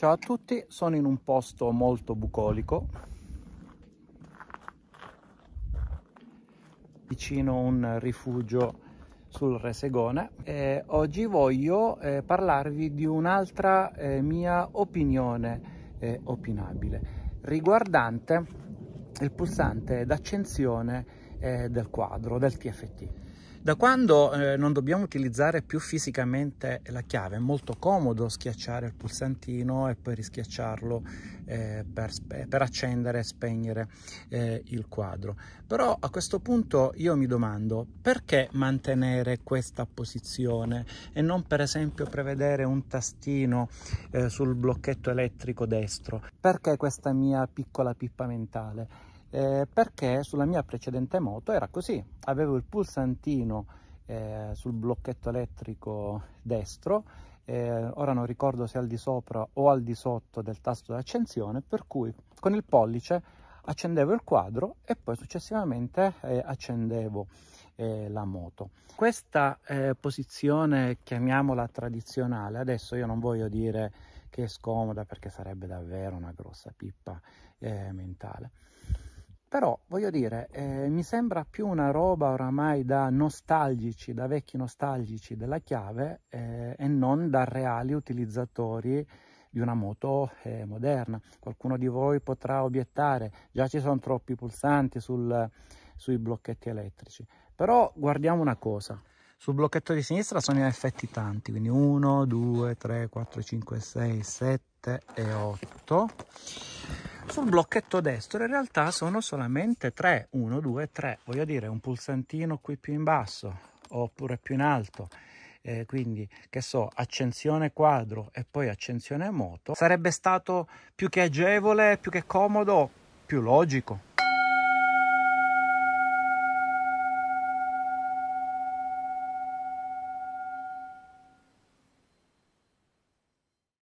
Ciao a tutti, sono in un posto molto bucolico, vicino a un rifugio sul Resegone e oggi voglio eh, parlarvi di un'altra eh, mia opinione eh, opinabile riguardante il pulsante d'accensione eh, del quadro, del TFT. Da quando eh, non dobbiamo utilizzare più fisicamente la chiave, è molto comodo schiacciare il pulsantino e poi rischiacciarlo eh, per, per, accendere e spegnere eh, il quadro. Però a questo punto io mi domando perché mantenere questa posizione e non per esempio prevedere un tastino eh, sul blocchetto elettrico destro? Perché questa mia piccola pippa mentale? eh, perché sulla mia precedente moto era così, avevo il pulsantino eh, sul blocchetto elettrico destro, eh, ora non ricordo se al di sopra o al di sotto del tasto di accensione per cui con il pollice accendevo il quadro e poi successivamente eh, accendevo eh, la moto. Questa eh, posizione, chiamiamola tradizionale, adesso io non voglio dire che è scomoda perché sarebbe davvero una grossa pippa mentale però voglio dire eh, mi sembra più una roba oramai da nostalgici da vecchi nostalgici della chiave eh, e non da reali utilizzatori di una moto eh, moderna qualcuno di voi potrà obiettare già ci sono troppi pulsanti sul, sui blocchetti elettrici però guardiamo una cosa sul blocchetto di sinistra sono in effetti tanti quindi 1 2 3 4 5 6 7 e 8 sul blocchetto destro in realtà sono solamente 3 1 2 3 voglio dire un pulsantino qui più in basso oppure più in alto eh, quindi che so accensione quadro e poi accensione moto sarebbe stato più che agevole più che comodo più logico